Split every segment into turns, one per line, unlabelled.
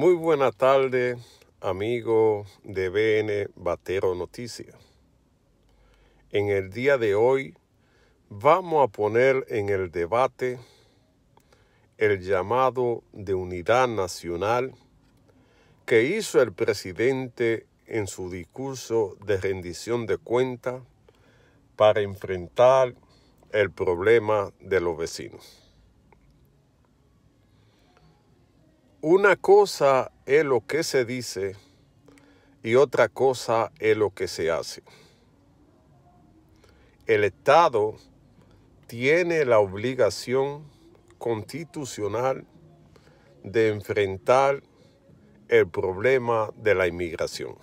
Muy buena tarde, amigo de BN Batero Noticias. En el día de hoy vamos a poner en el debate el llamado de unidad nacional que hizo el presidente en su discurso de rendición de cuentas para enfrentar el problema de los vecinos. Una cosa es lo que se dice y otra cosa es lo que se hace. El Estado tiene la obligación constitucional de enfrentar el problema de la inmigración.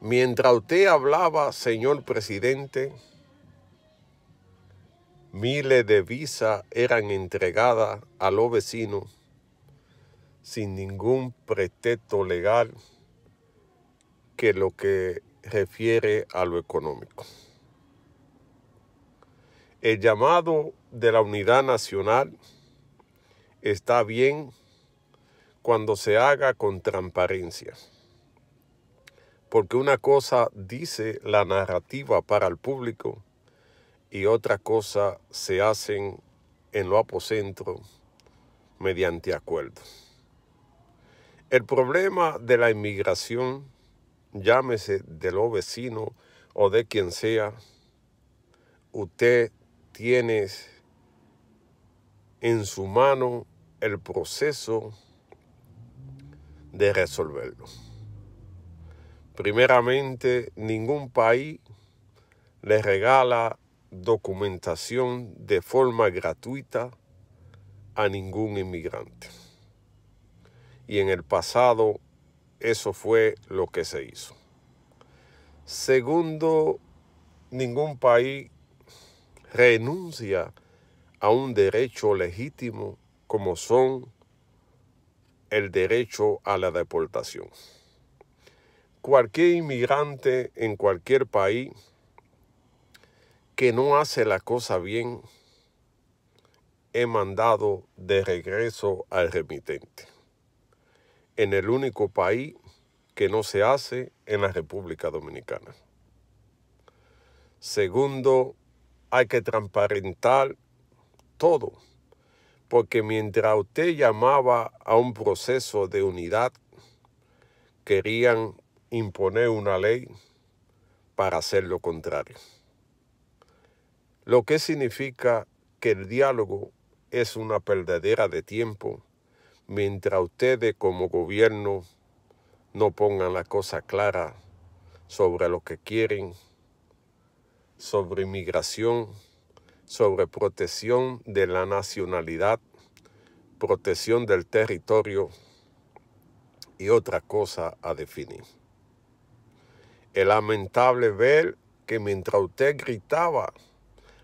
Mientras usted hablaba, señor presidente, Miles de visas eran entregadas a los vecinos sin ningún pretexto legal que lo que refiere a lo económico. El llamado de la unidad nacional está bien cuando se haga con transparencia, porque una cosa dice la narrativa para el público y otra cosa se hacen en lo apocentro mediante acuerdo. El problema de la inmigración, llámese de lo vecino o de quien sea, usted tiene en su mano el proceso de resolverlo. Primeramente, ningún país le regala documentación de forma gratuita a ningún inmigrante. Y en el pasado eso fue lo que se hizo. Segundo, ningún país renuncia a un derecho legítimo como son el derecho a la deportación. Cualquier inmigrante en cualquier país que no hace la cosa bien, he mandado de regreso al remitente. En el único país que no se hace en la República Dominicana. Segundo, hay que transparentar todo, porque mientras usted llamaba a un proceso de unidad, querían imponer una ley para hacer lo contrario lo que significa que el diálogo es una perdedera de tiempo mientras ustedes como gobierno no pongan la cosa clara sobre lo que quieren, sobre inmigración, sobre protección de la nacionalidad, protección del territorio y otra cosa a definir. Es lamentable ver que mientras usted gritaba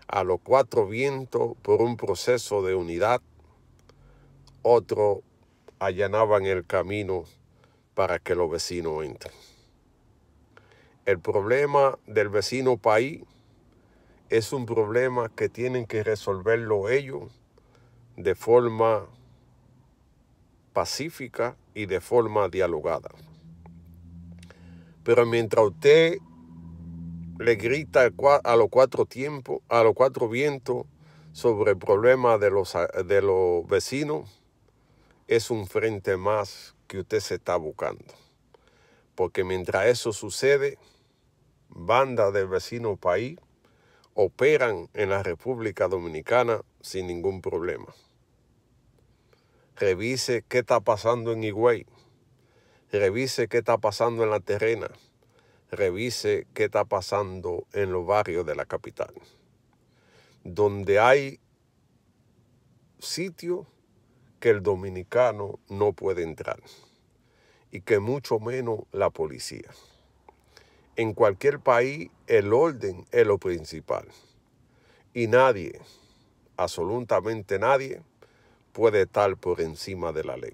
a los cuatro vientos por un proceso de unidad, allanaba allanaban el camino para que los vecinos entren. El problema del vecino país es un problema que tienen que resolverlo ellos de forma pacífica y de forma dialogada. Pero mientras usted le grita a los cuatro tiempos, a los cuatro vientos sobre el problema de los, de los vecinos, es un frente más que usted se está buscando. Porque mientras eso sucede, bandas del vecino país operan en la República Dominicana sin ningún problema. Revise qué está pasando en Higüey. Revise qué está pasando en la terrena revise qué está pasando en los barrios de la capital, donde hay sitios que el dominicano no puede entrar y que mucho menos la policía. En cualquier país el orden es lo principal y nadie, absolutamente nadie, puede estar por encima de la ley.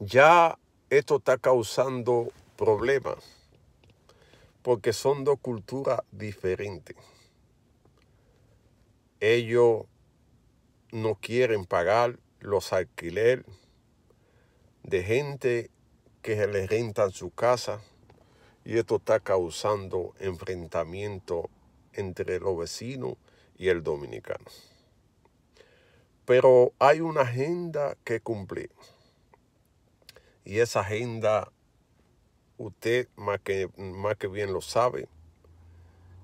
Ya esto está causando problema, porque son dos culturas diferentes. Ellos no quieren pagar los alquileres de gente que les renta su casa y esto está causando enfrentamiento entre los vecinos y el dominicano. Pero hay una agenda que cumplir y esa agenda usted más que, más bien lo sabe,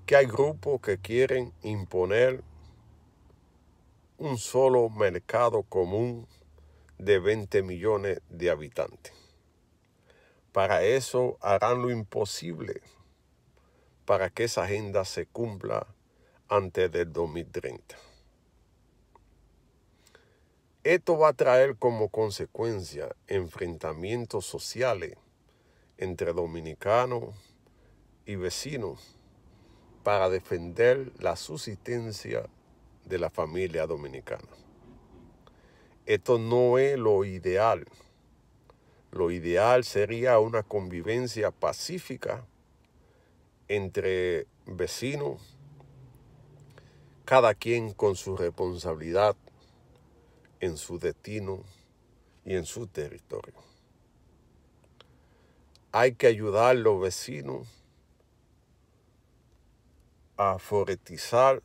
que hay grupos que quieren imponer un solo mercado común de 20 millones de habitantes. Para eso harán lo imposible para que esa agenda se cumpla antes del 2030. Esto va a traer como consecuencia enfrentamientos sociales entre dominicanos y vecinos para defender la subsistencia de la familia dominicana. Esto no es lo ideal. Lo ideal sería una convivencia pacífica entre vecinos, cada quien con su responsabilidad en su destino y en su territorio hay que ayudar a los vecinos a forestizar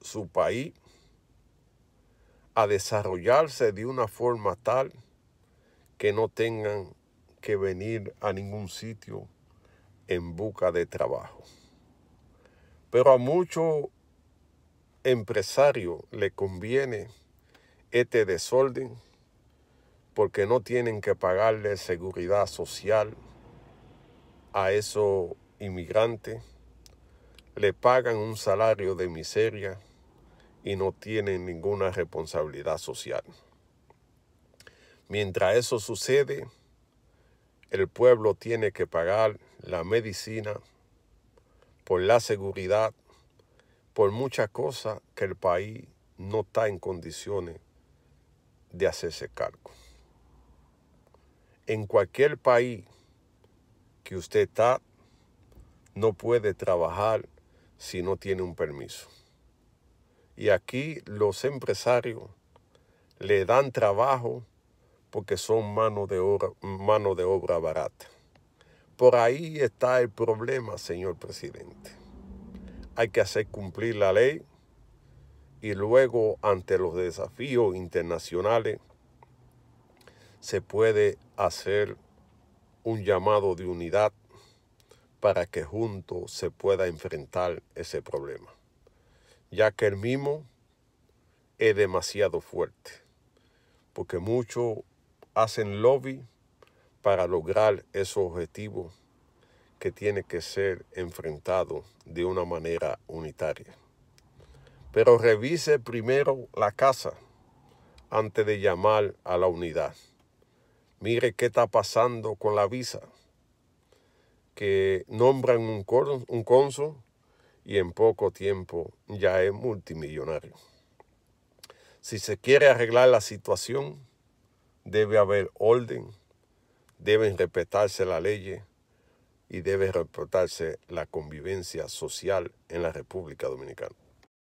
su país, a desarrollarse de una forma tal que no tengan que venir a ningún sitio en busca de trabajo. Pero a muchos empresarios le conviene este desorden porque no tienen que pagarle seguridad social a esos inmigrantes, le pagan un salario de miseria y no tienen ninguna responsabilidad social. Mientras eso sucede, el pueblo tiene que pagar la medicina, por la seguridad, por muchas cosas que el país no está en condiciones de hacerse cargo. En cualquier país que usted está, no puede trabajar si no tiene un permiso. Y aquí los empresarios le dan trabajo porque son mano de obra, mano de obra barata. Por ahí está el problema, señor presidente. Hay que hacer cumplir la ley y luego ante los desafíos internacionales se puede hacer un llamado de unidad para que juntos se pueda enfrentar ese problema, ya que el mismo es demasiado fuerte, porque muchos hacen lobby para lograr ese objetivo que tiene que ser enfrentado de una manera unitaria. Pero revise primero la casa antes de llamar a la unidad. Mire qué está pasando con la visa. Que nombran un, un cónsul y en poco tiempo ya es multimillonario. Si se quiere arreglar la situación, debe haber orden, deben respetarse la leyes y debe respetarse la convivencia social en la República Dominicana.